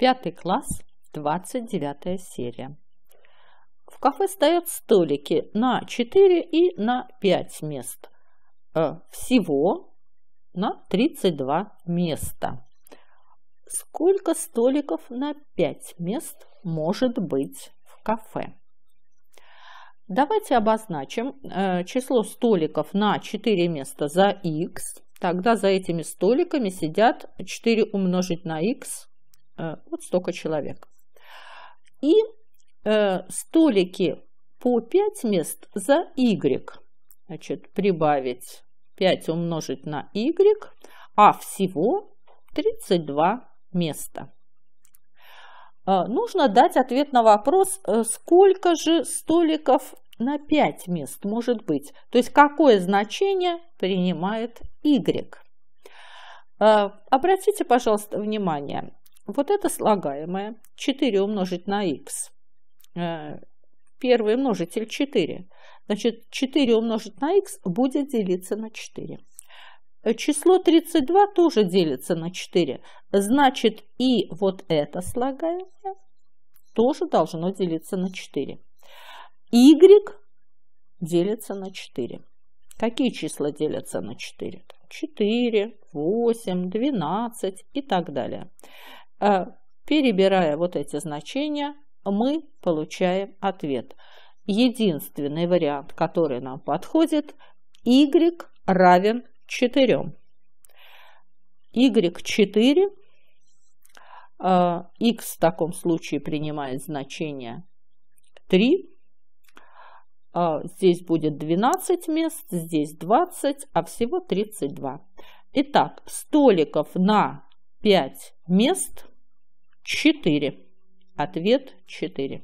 Пятый класс, 29 серия. В кафе стоят столики на 4 и на 5 мест. Э, всего на 32 места. Сколько столиков на 5 мест может быть в кафе? Давайте обозначим э, число столиков на 4 места за x. Тогда за этими столиками сидят 4 умножить на х Э, вот столько человек. И э, столики по 5 мест за y. Значит, прибавить 5 умножить на y, а всего 32 места. Э, нужно дать ответ на вопрос, э, сколько же столиков на 5 мест может быть. То есть какое значение принимает y. Э, обратите, пожалуйста, внимание, вот это слагаемое 4 умножить на x. Э, первый множитель 4. Значит, 4 умножить на x будет делиться на 4. Э, число 32 тоже делится на 4. Значит, и вот это слагаемое тоже должно делиться на 4. Y делится на 4. Какие числа делятся на 4? 4, 8, 12 и так далее. А, перебирая вот эти значения, мы получаем ответ. Единственный вариант, который нам подходит, y равен 4. y 4, а, x в таком случае принимает значение 3, а, здесь будет 12 мест, здесь 20, а всего 32. Итак, столиков на 5 мест – 4. Ответ 4.